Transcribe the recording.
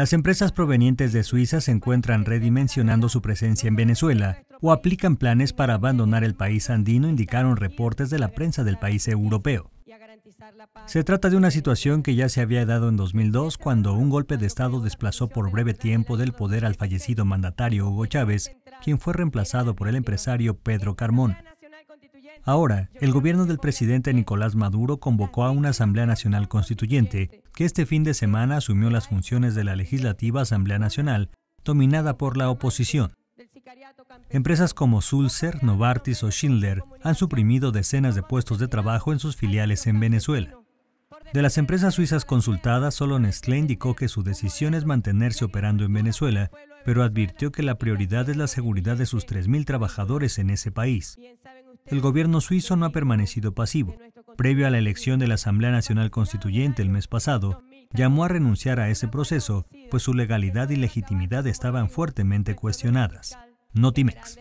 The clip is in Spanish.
Las empresas provenientes de Suiza se encuentran redimensionando su presencia en Venezuela o aplican planes para abandonar el país andino, indicaron reportes de la prensa del país europeo. Se trata de una situación que ya se había dado en 2002 cuando un golpe de Estado desplazó por breve tiempo del poder al fallecido mandatario Hugo Chávez, quien fue reemplazado por el empresario Pedro Carmón. Ahora, el gobierno del presidente Nicolás Maduro convocó a una Asamblea Nacional Constituyente que este fin de semana asumió las funciones de la legislativa Asamblea Nacional, dominada por la oposición. Empresas como Sulzer, Novartis o Schindler han suprimido decenas de puestos de trabajo en sus filiales en Venezuela. De las empresas suizas consultadas, solo Nestlé indicó que su decisión es mantenerse operando en Venezuela, pero advirtió que la prioridad es la seguridad de sus 3.000 trabajadores en ese país el gobierno suizo no ha permanecido pasivo. Previo a la elección de la Asamblea Nacional Constituyente el mes pasado, llamó a renunciar a ese proceso, pues su legalidad y legitimidad estaban fuertemente cuestionadas. Notimex.